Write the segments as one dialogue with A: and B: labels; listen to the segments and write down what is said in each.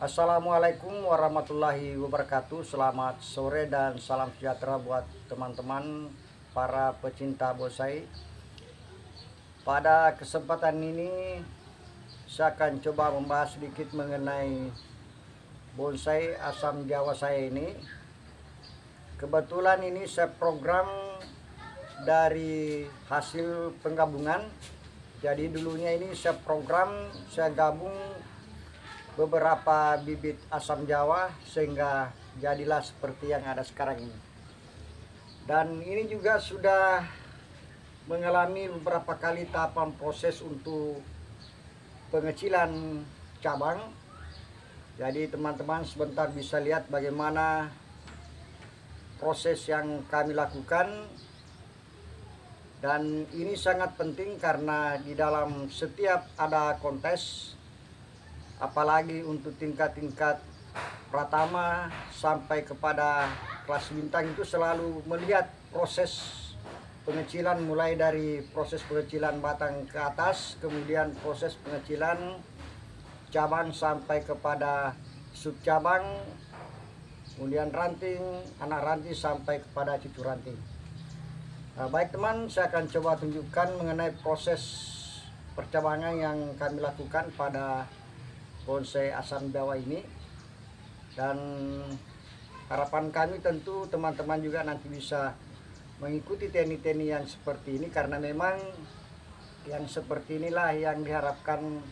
A: Assalamualaikum warahmatullahi wabarakatuh Selamat sore dan salam sejahtera buat teman-teman para pecinta bonsai Pada kesempatan ini saya akan coba membahas sedikit mengenai bonsai asam jawa saya ini Kebetulan ini saya program dari hasil penggabungan Jadi dulunya ini saya program, saya gabung beberapa bibit asam jawa sehingga jadilah seperti yang ada sekarang ini dan ini juga sudah mengalami beberapa kali tahapan proses untuk pengecilan cabang jadi teman-teman sebentar bisa lihat bagaimana proses yang kami lakukan dan ini sangat penting karena di dalam setiap ada kontes apalagi untuk tingkat-tingkat pertama sampai kepada kelas bintang itu selalu melihat proses pengecilan mulai dari proses pengecilan batang ke atas kemudian proses pengecilan cabang sampai kepada sub cabang kemudian ranting anak ranting sampai kepada cucu ranting nah, baik teman saya akan coba tunjukkan mengenai proses percabangan yang kami lakukan pada bonsai asam jawa ini dan harapan kami tentu teman-teman juga nanti bisa mengikuti teknik-teknik yang seperti ini karena memang yang seperti inilah yang diharapkan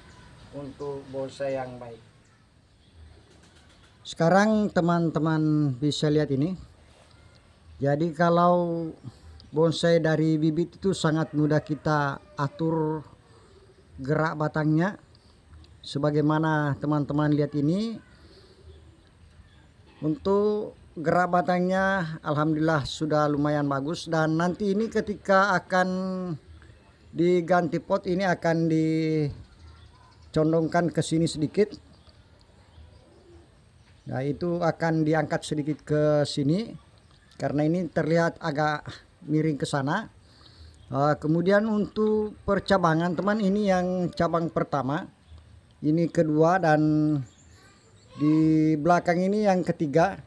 A: untuk bonsai yang baik sekarang teman-teman bisa lihat ini jadi kalau bonsai dari bibit itu sangat mudah kita atur gerak batangnya sebagaimana teman-teman lihat ini untuk gerabatannya Alhamdulillah sudah lumayan bagus dan nanti ini ketika akan diganti pot ini akan dicondongkan ke sini sedikit nah itu akan diangkat sedikit ke sini karena ini terlihat agak miring ke sana eh, kemudian untuk percabangan teman ini yang cabang pertama ini kedua dan di belakang ini yang ketiga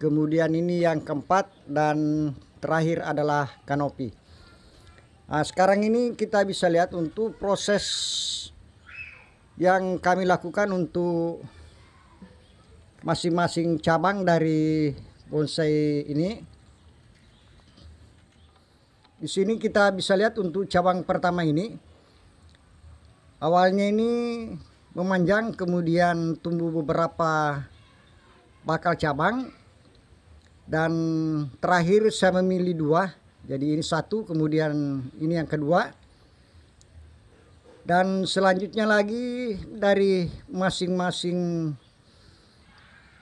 A: kemudian ini yang keempat dan terakhir adalah kanopi nah, sekarang ini kita bisa lihat untuk proses yang kami lakukan untuk masing-masing cabang dari bonsai ini di sini kita bisa lihat untuk cabang pertama ini awalnya ini memanjang kemudian tumbuh beberapa bakal cabang dan terakhir saya memilih dua jadi ini satu kemudian ini yang kedua dan selanjutnya lagi dari masing-masing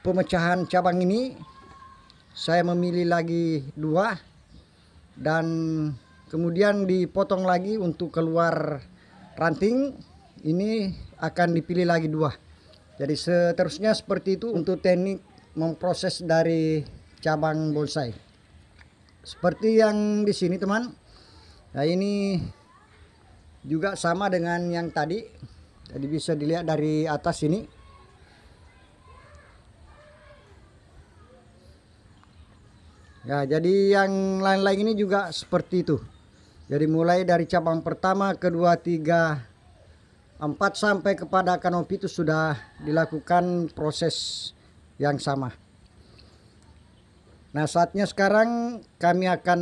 A: pemecahan cabang ini saya memilih lagi dua dan kemudian dipotong lagi untuk keluar ranting ini akan dipilih lagi dua jadi seterusnya seperti itu untuk teknik memproses dari cabang bonsai seperti yang di sini teman nah ini juga sama dengan yang tadi jadi bisa dilihat dari atas ini ya jadi yang lain-lain ini juga seperti itu jadi mulai dari cabang pertama kedua tiga 4 sampai kepada kanopi itu sudah dilakukan proses yang sama. Nah saatnya sekarang kami akan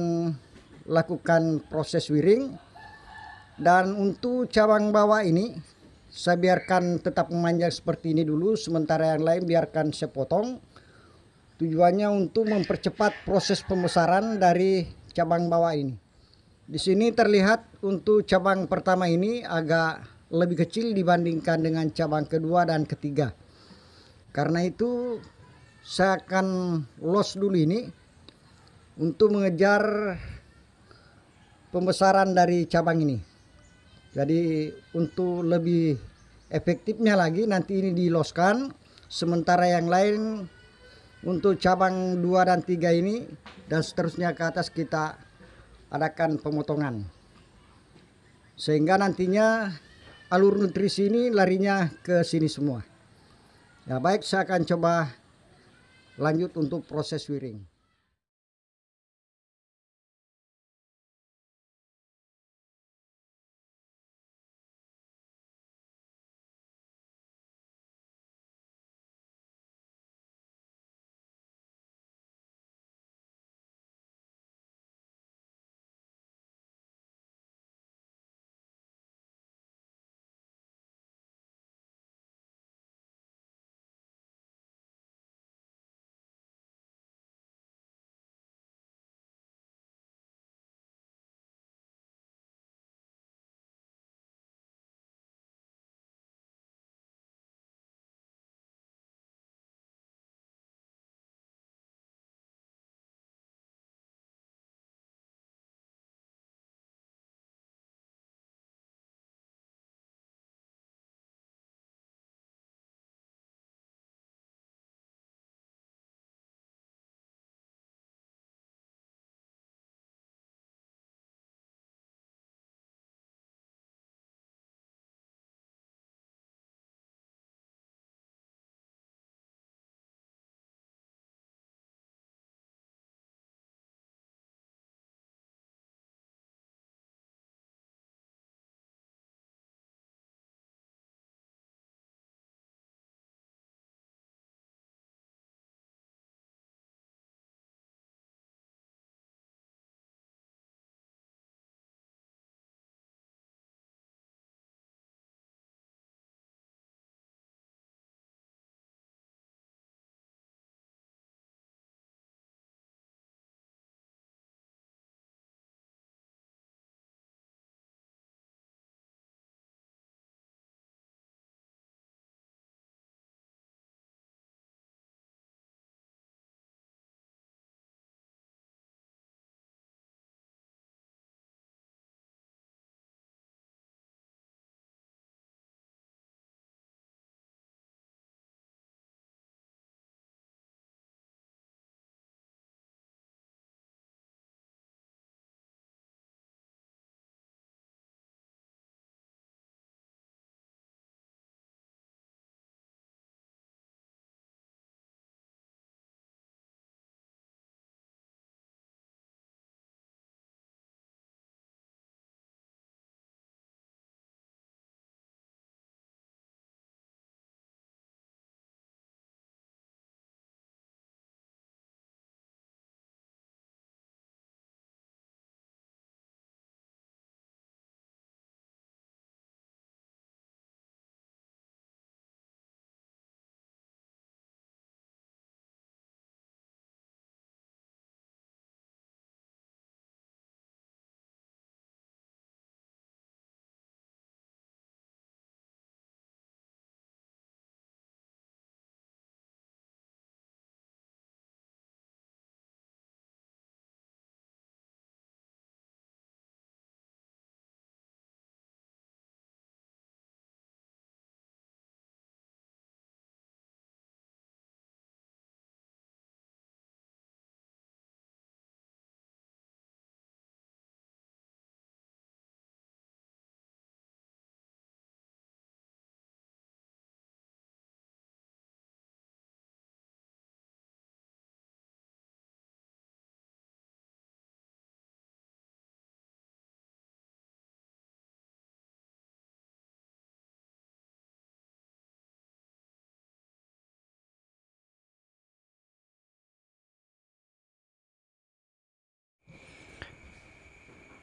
A: lakukan proses wiring dan untuk cabang bawah ini saya biarkan tetap memanjang seperti ini dulu sementara yang lain biarkan saya potong tujuannya untuk mempercepat proses pembesaran dari cabang bawah ini. Di sini terlihat untuk cabang pertama ini agak lebih kecil dibandingkan dengan cabang kedua dan ketiga. Karena itu saya akan los dulu ini untuk mengejar pembesaran dari cabang ini. Jadi untuk lebih efektifnya lagi nanti ini diloskan sementara yang lain untuk cabang 2 dan 3 ini dan seterusnya ke atas kita adakan pemotongan sehingga nantinya alur nutrisi ini larinya ke sini semua. Ya baik saya akan coba lanjut untuk proses wiring.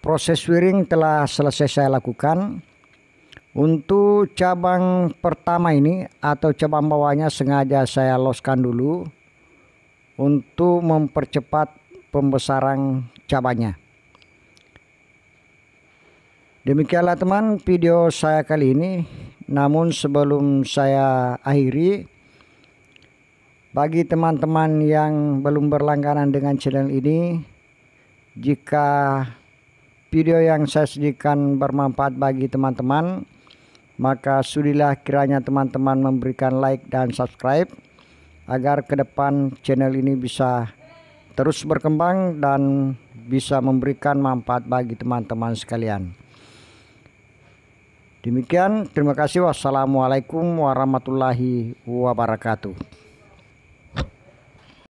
A: Proses wiring telah selesai saya lakukan. Untuk cabang pertama ini atau cabang bawahnya sengaja saya loskan dulu untuk mempercepat pembesaran cabangnya. Demikianlah teman video saya kali ini. Namun sebelum saya akhiri bagi teman-teman yang belum berlangganan dengan channel ini jika video yang saya sajikan bermanfaat bagi teman-teman maka sudilah kiranya teman-teman memberikan like dan subscribe agar ke depan channel ini bisa terus berkembang dan bisa memberikan manfaat bagi teman-teman sekalian. Demikian, terima kasih. Wassalamualaikum warahmatullahi wabarakatuh.